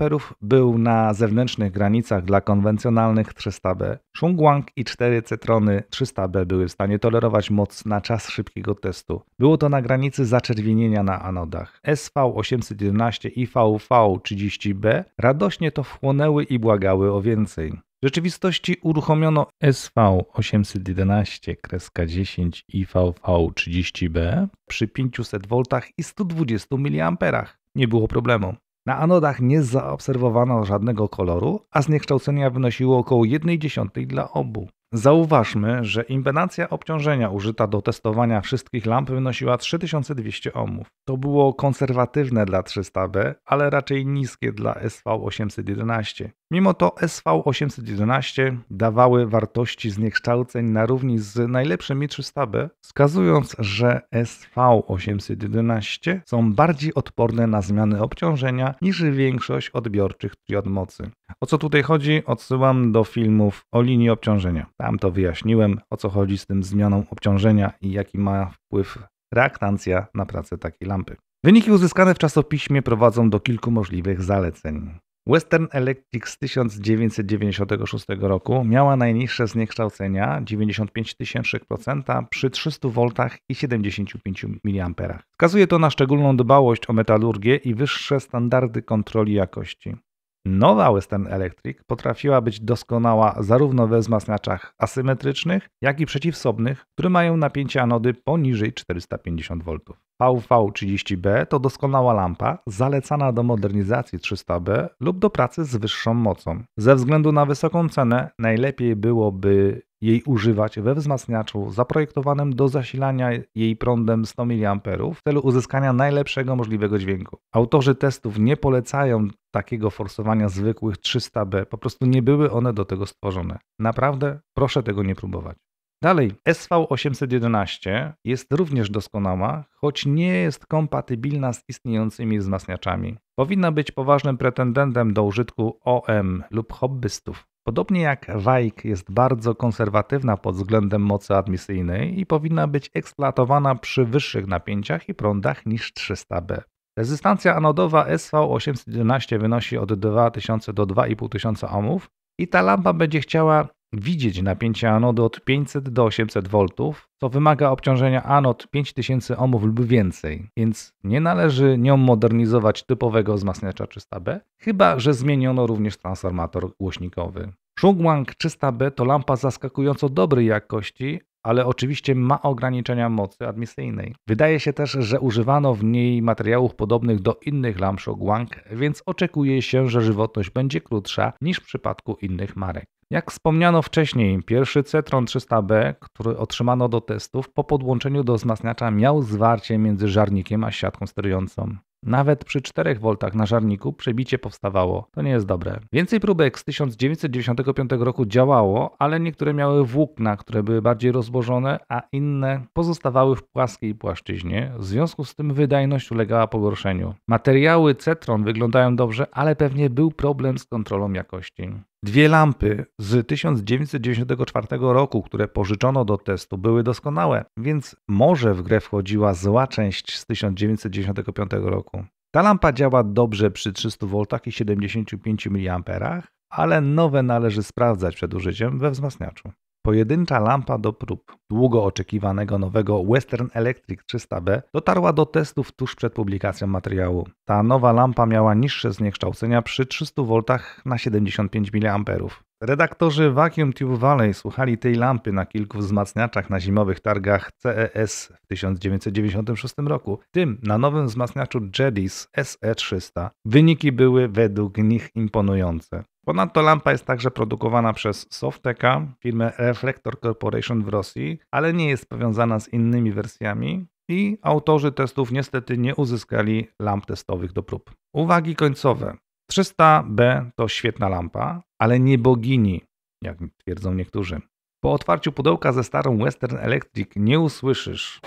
był na zewnętrznych granicach dla konwencjonalnych 300B. Shungwang i 4 Cetrony 300B były w stanie tolerować moc na czas szybkiego testu. Było to na granicy zaczerwienienia na anodach. SV811 i VV30B radośnie to wchłonęły i błagały o więcej. W rzeczywistości uruchomiono SV811-10 i VV30B przy 500 V i 120 mA. Nie było problemu. Na anodach nie zaobserwowano żadnego koloru, a zniekształcenia wynosiło około 1,1 dla obu. Zauważmy, że impedancja obciążenia użyta do testowania wszystkich lamp wynosiła 3200 ohmów. To było konserwatywne dla 300B, ale raczej niskie dla SV811. Mimo to SV811 dawały wartości zniekształceń na równi z najlepszymi 300B, wskazując, że SV811 są bardziej odporne na zmiany obciążenia niż większość odbiorczych triod mocy. O co tutaj chodzi? Odsyłam do filmów o linii obciążenia. Tam to wyjaśniłem, o co chodzi z tym zmianą obciążenia i jaki ma wpływ reaktancja na pracę takiej lampy. Wyniki uzyskane w czasopiśmie prowadzą do kilku możliwych zaleceń. Western Electric z 1996 roku miała najniższe zniekształcenia 95 000% przy 300 V i 75 mA. Wskazuje to na szczególną dbałość o metalurgię i wyższe standardy kontroli jakości. Nowa Western Electric potrafiła być doskonała zarówno we wzmacniaczach asymetrycznych, jak i przeciwsobnych, które mają napięcie anody poniżej 450 V. vv 30 b to doskonała lampa, zalecana do modernizacji 300B lub do pracy z wyższą mocą. Ze względu na wysoką cenę najlepiej byłoby jej używać we wzmacniaczu zaprojektowanym do zasilania jej prądem 100 mA w celu uzyskania najlepszego możliwego dźwięku. Autorzy testów nie polecają takiego forsowania zwykłych 300B, po prostu nie były one do tego stworzone. Naprawdę proszę tego nie próbować. Dalej, SV811 jest również doskonała, choć nie jest kompatybilna z istniejącymi wzmacniaczami. Powinna być poważnym pretendentem do użytku OM lub hobbystów. Podobnie jak WAIK jest bardzo konserwatywna pod względem mocy admisyjnej i powinna być eksploatowana przy wyższych napięciach i prądach niż 300B. Rezystancja anodowa SV811 wynosi od 2000 do 2500 ohmów i ta lampa będzie chciała widzieć napięcie anody od 500 do 800 V, co wymaga obciążenia anod 5000 ohmów lub więcej, więc nie należy nią modernizować typowego wzmacniacza 300B, chyba że zmieniono również transformator głośnikowy. Shungwang 300B to lampa zaskakująco dobrej jakości, ale oczywiście ma ograniczenia mocy admisyjnej. Wydaje się też, że używano w niej materiałów podobnych do innych lamp Shogwang, więc oczekuje się, że żywotność będzie krótsza niż w przypadku innych marek. Jak wspomniano wcześniej, pierwszy Cetron 300B, który otrzymano do testów, po podłączeniu do wzmacniacza miał zwarcie między żarnikiem a siatką sterującą. Nawet przy 4 V na żarniku przebicie powstawało. To nie jest dobre. Więcej próbek z 1995 roku działało, ale niektóre miały włókna, które były bardziej rozłożone, a inne pozostawały w płaskiej płaszczyźnie. W związku z tym wydajność ulegała pogorszeniu. Materiały Cetron wyglądają dobrze, ale pewnie był problem z kontrolą jakości. Dwie lampy z 1994 roku, które pożyczono do testu, były doskonałe, więc może w grę wchodziła zła część z 1995 roku. Ta lampa działa dobrze przy 300 V i 75 mA, ale nowe należy sprawdzać przed użyciem we wzmacniaczu. Pojedyncza lampa do prób długo oczekiwanego nowego Western Electric 300B dotarła do testów tuż przed publikacją materiału. Ta nowa lampa miała niższe zniekształcenia przy 300 V na 75 mA. Redaktorzy Vacuum Tube Valley słuchali tej lampy na kilku wzmacniaczach na zimowych targach CES w 1996 roku, w tym na nowym wzmacniaczu Jedis SE300. Wyniki były według nich imponujące. Ponadto lampa jest także produkowana przez Softeka, firmę Reflector Corporation w Rosji, ale nie jest powiązana z innymi wersjami i autorzy testów niestety nie uzyskali lamp testowych do prób. Uwagi końcowe. 300B to świetna lampa, ale nie bogini, jak twierdzą niektórzy. Po otwarciu pudełka ze starą Western Electric nie usłyszysz.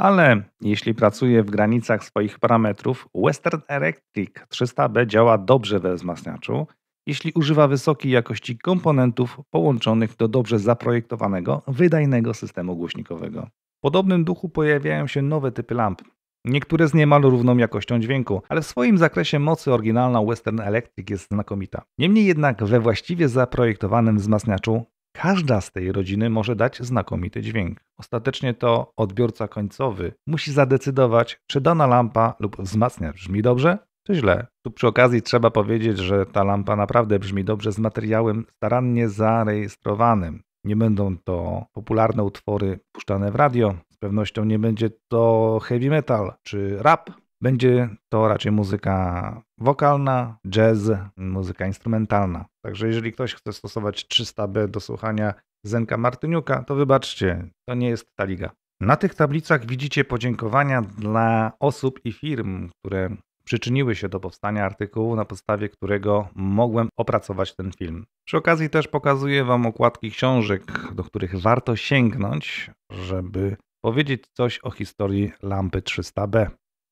Ale jeśli pracuje w granicach swoich parametrów, Western Electric 300B działa dobrze we wzmacniaczu, jeśli używa wysokiej jakości komponentów połączonych do dobrze zaprojektowanego, wydajnego systemu głośnikowego. W podobnym duchu pojawiają się nowe typy lamp, Niektóre z niemal równą jakością dźwięku, ale w swoim zakresie mocy oryginalna Western Electric jest znakomita. Niemniej jednak we właściwie zaprojektowanym wzmacniaczu Każda z tej rodziny może dać znakomity dźwięk. Ostatecznie to odbiorca końcowy musi zadecydować, czy dana lampa lub wzmacniacz brzmi dobrze, czy źle. Tu przy okazji trzeba powiedzieć, że ta lampa naprawdę brzmi dobrze z materiałem starannie zarejestrowanym. Nie będą to popularne utwory puszczane w radio, z pewnością nie będzie to heavy metal czy rap. Będzie to raczej muzyka wokalna, jazz, muzyka instrumentalna. Także jeżeli ktoś chce stosować 300B do słuchania Zenka Martyniuka, to wybaczcie, to nie jest ta liga. Na tych tablicach widzicie podziękowania dla osób i firm, które przyczyniły się do powstania artykułu, na podstawie którego mogłem opracować ten film. Przy okazji też pokazuję Wam okładki książek, do których warto sięgnąć, żeby powiedzieć coś o historii lampy 300B.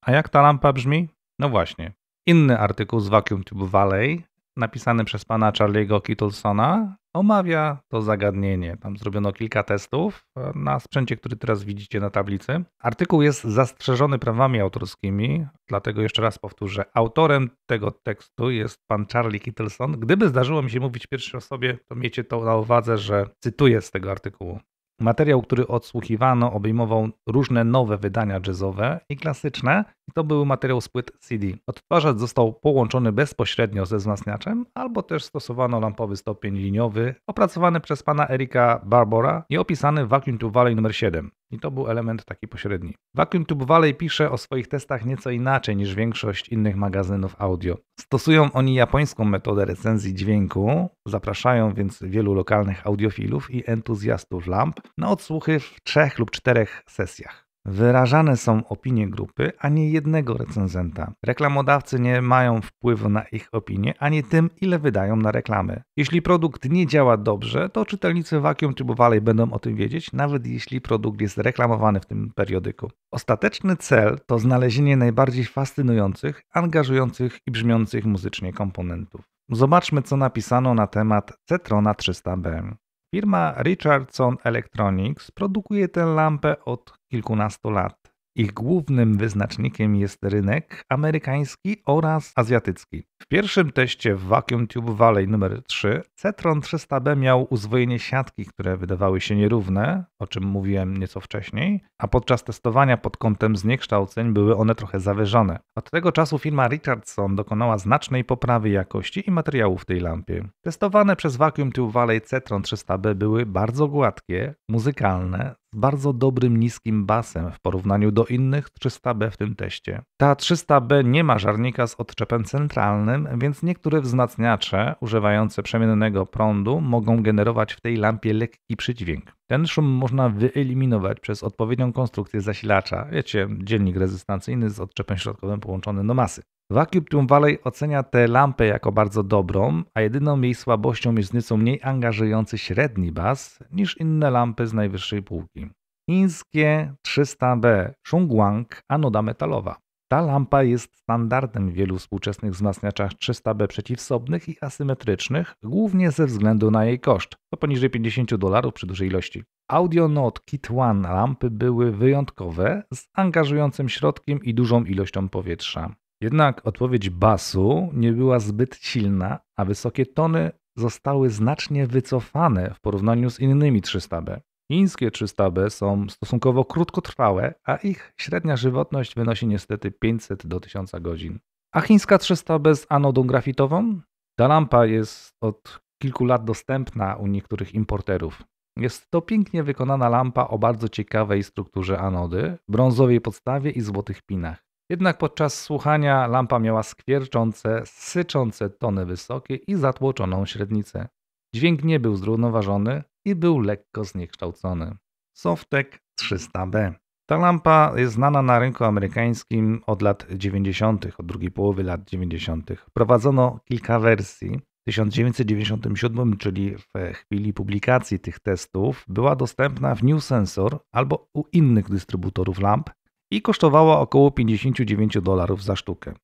A jak ta lampa brzmi? No właśnie. Inny artykuł z Vacuum Tube Valley napisany przez pana Charlie'ego Kittlesona omawia to zagadnienie. Tam zrobiono kilka testów e, na sprzęcie, który teraz widzicie na tablicy. Artykuł jest zastrzeżony prawami autorskimi, dlatego jeszcze raz powtórzę. Autorem tego tekstu jest pan Charlie Kittleson. Gdyby zdarzyło mi się mówić pierwszej osobie, to miecie to na uwadze, że cytuję z tego artykułu. Materiał, który odsłuchiwano, obejmował różne nowe wydania jazzowe i klasyczne, i to był materiał z płyt CD. Odtwarzacz został połączony bezpośrednio ze wzmacniaczem, albo też stosowano lampowy stopień liniowy, opracowany przez pana Erika Barbora i opisany w Vacuum to Valley nr 7. I to był element taki pośredni. Vacuum Tube Valley pisze o swoich testach nieco inaczej niż większość innych magazynów audio. Stosują oni japońską metodę recenzji dźwięku, zapraszają więc wielu lokalnych audiofilów i entuzjastów lamp na odsłuchy w trzech lub czterech sesjach. Wyrażane są opinie grupy, a nie jednego recenzenta. Reklamodawcy nie mają wpływu na ich opinie, ani tym, ile wydają na reklamy. Jeśli produkt nie działa dobrze, to czytelnicy Vacuum Tubowalej będą o tym wiedzieć, nawet jeśli produkt jest reklamowany w tym periodyku. Ostateczny cel to znalezienie najbardziej fascynujących, angażujących i brzmiących muzycznie komponentów. Zobaczmy, co napisano na temat Cetrona 300B. Firma Richardson Electronics produkuje tę lampę od kilkunastu lat. Ich głównym wyznacznikiem jest rynek amerykański oraz azjatycki. W pierwszym teście w Vacuum Tube Valley nr 3 Cetron 300B miał uzwojenie siatki, które wydawały się nierówne, o czym mówiłem nieco wcześniej, a podczas testowania pod kątem zniekształceń były one trochę zawyżone. Od tego czasu firma Richardson dokonała znacznej poprawy jakości i materiału w tej lampie. Testowane przez Vacuum Tube Valley Cetron 300B były bardzo gładkie, muzykalne, z bardzo dobrym niskim basem w porównaniu do innych 300B w tym teście. Ta 300B nie ma żarnika z odczepem centralnym, więc niektóre wzmacniacze używające przemiennego prądu mogą generować w tej lampie lekki przydźwięk. Ten szum można wyeliminować przez odpowiednią konstrukcję zasilacza, wiecie, dzielnik rezystancyjny z odczepem środkowym połączony do masy. Vacuum Valley ocenia tę lampę jako bardzo dobrą, a jedyną jej słabością jest nieco mniej angażujący średni bas niż inne lampy z najwyższej półki. Chińskie 300B Chungwang anoda metalowa. Ta lampa jest standardem w wielu współczesnych wzmacniaczach 300B przeciwsobnych i asymetrycznych, głównie ze względu na jej koszt, to poniżej 50 dolarów przy dużej ilości. Audio Note Kit One lampy były wyjątkowe, z angażującym środkiem i dużą ilością powietrza. Jednak odpowiedź basu nie była zbyt silna, a wysokie tony zostały znacznie wycofane w porównaniu z innymi 300B. Chińskie 300B są stosunkowo krótkotrwałe, a ich średnia żywotność wynosi niestety 500 do 1000 godzin. A chińska 300B z anodą grafitową? Ta lampa jest od kilku lat dostępna u niektórych importerów. Jest to pięknie wykonana lampa o bardzo ciekawej strukturze anody, brązowej podstawie i złotych pinach. Jednak podczas słuchania lampa miała skwierczące, syczące tony wysokie i zatłoczoną średnicę. Dźwięk nie był zrównoważony i był lekko zniekształcony. Softek 300B. Ta lampa jest znana na rynku amerykańskim od lat 90., od drugiej połowy lat 90. Prowadzono kilka wersji. W 1997, czyli w chwili publikacji tych testów, była dostępna w New Sensor albo u innych dystrybutorów lamp, i kosztowała około 59 dolarów za sztukę.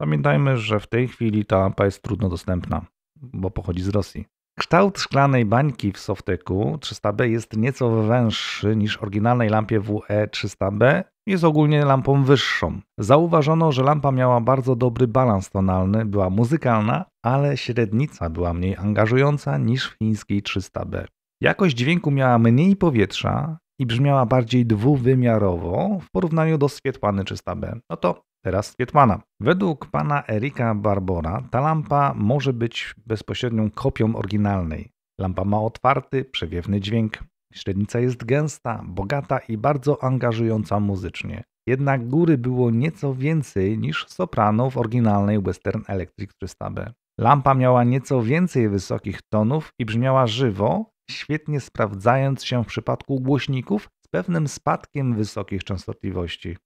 Pamiętajmy, że w tej chwili ta lampa jest trudno dostępna, bo pochodzi z Rosji. Kształt szklanej bańki w Softeku 300B jest nieco węższy niż w oryginalnej lampie WE300B. Jest ogólnie lampą wyższą. Zauważono, że lampa miała bardzo dobry balans tonalny, była muzykalna, ale średnica była mniej angażująca niż w chińskiej 300B. Jakość dźwięku miała mniej powietrza i brzmiała bardziej dwuwymiarowo w porównaniu do Swietłany czy b No to teraz Swietłana. Według pana Erika Barbora ta lampa może być bezpośrednią kopią oryginalnej. Lampa ma otwarty, przewiewny dźwięk. Średnica jest gęsta, bogata i bardzo angażująca muzycznie. Jednak góry było nieco więcej niż soprano w oryginalnej Western Electric 300B. Lampa miała nieco więcej wysokich tonów i brzmiała żywo, świetnie sprawdzając się w przypadku głośników z pewnym spadkiem wysokich częstotliwości.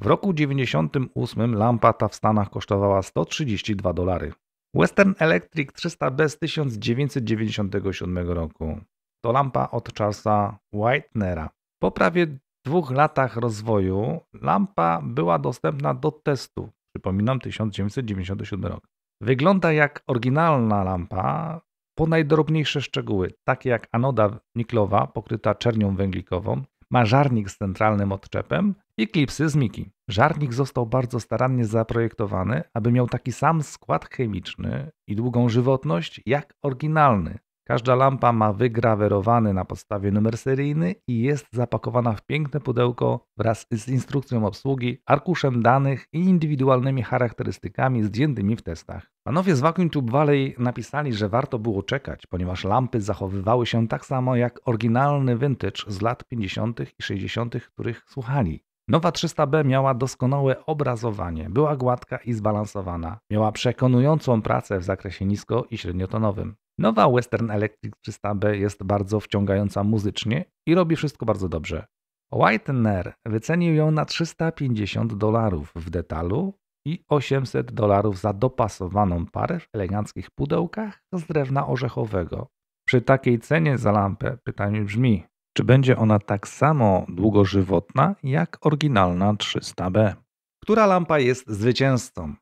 W roku 98 lampa ta w Stanach kosztowała 132 dolary. Western Electric 300B z 1997 roku. To lampa od Charlesa Whitenera. Po prawie dwóch latach rozwoju lampa była dostępna do testu. Przypominam 1997 rok. Wygląda jak oryginalna lampa, po najdrobniejsze szczegóły, takie jak anoda niklowa pokryta czernią węglikową, ma żarnik z centralnym odczepem i klipsy z Miki. Żarnik został bardzo starannie zaprojektowany, aby miał taki sam skład chemiczny i długą żywotność jak oryginalny, Każda lampa ma wygrawerowany na podstawie numer seryjny i jest zapakowana w piękne pudełko wraz z instrukcją obsługi, arkuszem danych i indywidualnymi charakterystykami zdjętymi w testach. Panowie z Vacuum Tube Valley napisali, że warto było czekać, ponieważ lampy zachowywały się tak samo jak oryginalny vintage z lat 50. i 60., których słuchali. Nowa 300B miała doskonałe obrazowanie, była gładka i zbalansowana, miała przekonującą pracę w zakresie nisko i średniotonowym. Nowa Western Electric 300B jest bardzo wciągająca muzycznie i robi wszystko bardzo dobrze. Whitener wycenił ją na 350 dolarów w detalu i 800 dolarów za dopasowaną parę w eleganckich pudełkach z drewna orzechowego. Przy takiej cenie za lampę pytanie brzmi, czy będzie ona tak samo długożywotna jak oryginalna 300B? Która lampa jest zwycięzcą?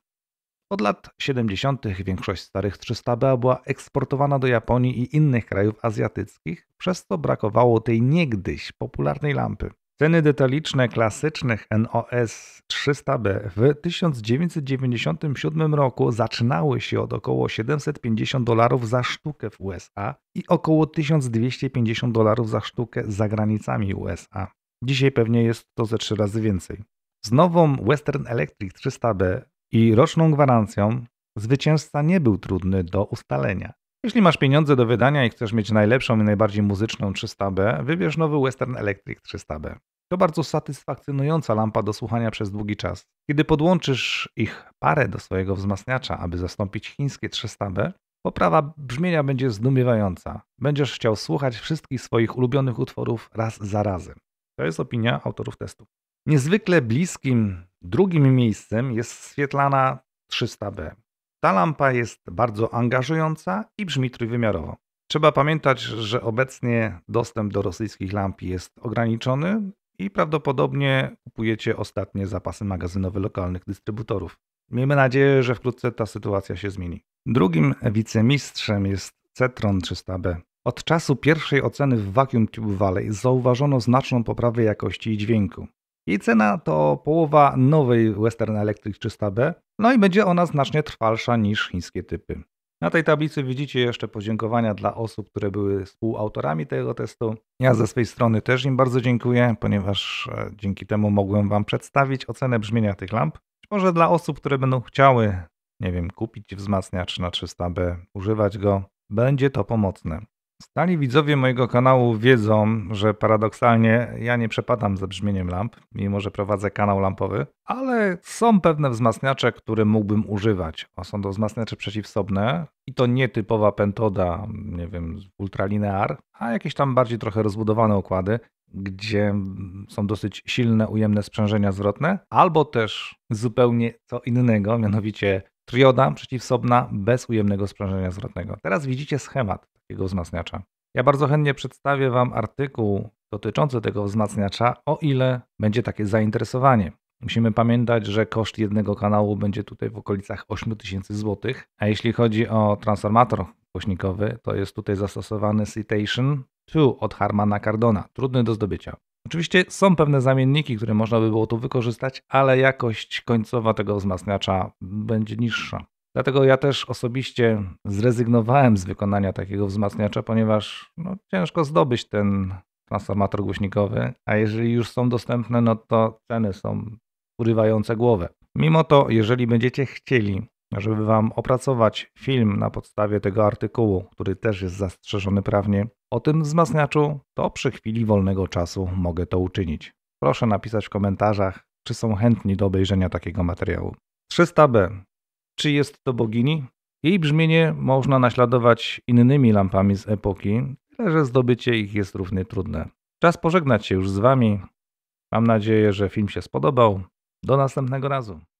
Od lat 70. większość starych 300B była eksportowana do Japonii i innych krajów azjatyckich, przez co brakowało tej niegdyś popularnej lampy. Ceny detaliczne klasycznych NOS 300B w 1997 roku zaczynały się od około 750 dolarów za sztukę w USA i około 1250 dolarów za sztukę za granicami USA. Dzisiaj pewnie jest to ze trzy razy więcej. Z nową Western Electric 300B i roczną gwarancją zwycięzca nie był trudny do ustalenia. Jeśli masz pieniądze do wydania i chcesz mieć najlepszą i najbardziej muzyczną 300B, wybierz nowy Western Electric 300B. To bardzo satysfakcjonująca lampa do słuchania przez długi czas. Kiedy podłączysz ich parę do swojego wzmacniacza, aby zastąpić chińskie 300B, poprawa brzmienia będzie zdumiewająca. Będziesz chciał słuchać wszystkich swoich ulubionych utworów raz za razem. To jest opinia autorów testu. Niezwykle bliskim drugim miejscem jest świetlana 300B. Ta lampa jest bardzo angażująca i brzmi trójwymiarowo. Trzeba pamiętać, że obecnie dostęp do rosyjskich lamp jest ograniczony, i prawdopodobnie kupujecie ostatnie zapasy magazynowe lokalnych dystrybutorów. Miejmy nadzieję, że wkrótce ta sytuacja się zmieni. Drugim wicemistrzem jest Cetron 300B. Od czasu pierwszej oceny w Vacuum Tube Valley zauważono znaczną poprawę jakości i dźwięku. Jej cena to połowa nowej Western Electric 300B, no i będzie ona znacznie trwalsza niż chińskie typy. Na tej tablicy widzicie jeszcze podziękowania dla osób, które były współautorami tego testu. Ja ze swojej strony też im bardzo dziękuję, ponieważ e, dzięki temu mogłem Wam przedstawić ocenę brzmienia tych lamp. Być może dla osób, które będą chciały, nie wiem, kupić wzmacniacz na 300B, używać go, będzie to pomocne. Stali widzowie mojego kanału wiedzą, że paradoksalnie ja nie przepadam za brzmieniem lamp, mimo że prowadzę kanał lampowy, ale są pewne wzmacniacze, które mógłbym używać. A są to wzmacniacze przeciwsobne i to nie typowa pentoda, nie wiem, ultralinear, a jakieś tam bardziej trochę rozbudowane układy, gdzie są dosyć silne, ujemne sprzężenia zwrotne, albo też zupełnie co innego, mianowicie Trioda przeciwsobna bez ujemnego sprzężenia zwrotnego. Teraz widzicie schemat takiego wzmacniacza. Ja bardzo chętnie przedstawię Wam artykuł dotyczący tego wzmacniacza, o ile będzie takie zainteresowanie. Musimy pamiętać, że koszt jednego kanału będzie tutaj w okolicach 8000 zł, a jeśli chodzi o transformator głośnikowy, to jest tutaj zastosowany Citation 2 od Harmana Cardona, trudny do zdobycia. Oczywiście są pewne zamienniki, które można by było tu wykorzystać, ale jakość końcowa tego wzmacniacza będzie niższa. Dlatego ja też osobiście zrezygnowałem z wykonania takiego wzmacniacza, ponieważ no, ciężko zdobyć ten transformator głośnikowy, a jeżeli już są dostępne, no to ceny są urywające głowę. Mimo to, jeżeli będziecie chcieli żeby Wam opracować film na podstawie tego artykułu, który też jest zastrzeżony prawnie, o tym wzmacniaczu, to przy chwili wolnego czasu mogę to uczynić. Proszę napisać w komentarzach, czy są chętni do obejrzenia takiego materiału. 300b. Czy jest to bogini? Jej brzmienie można naśladować innymi lampami z epoki, tyle że zdobycie ich jest równie trudne. Czas pożegnać się już z Wami. Mam nadzieję, że film się spodobał. Do następnego razu.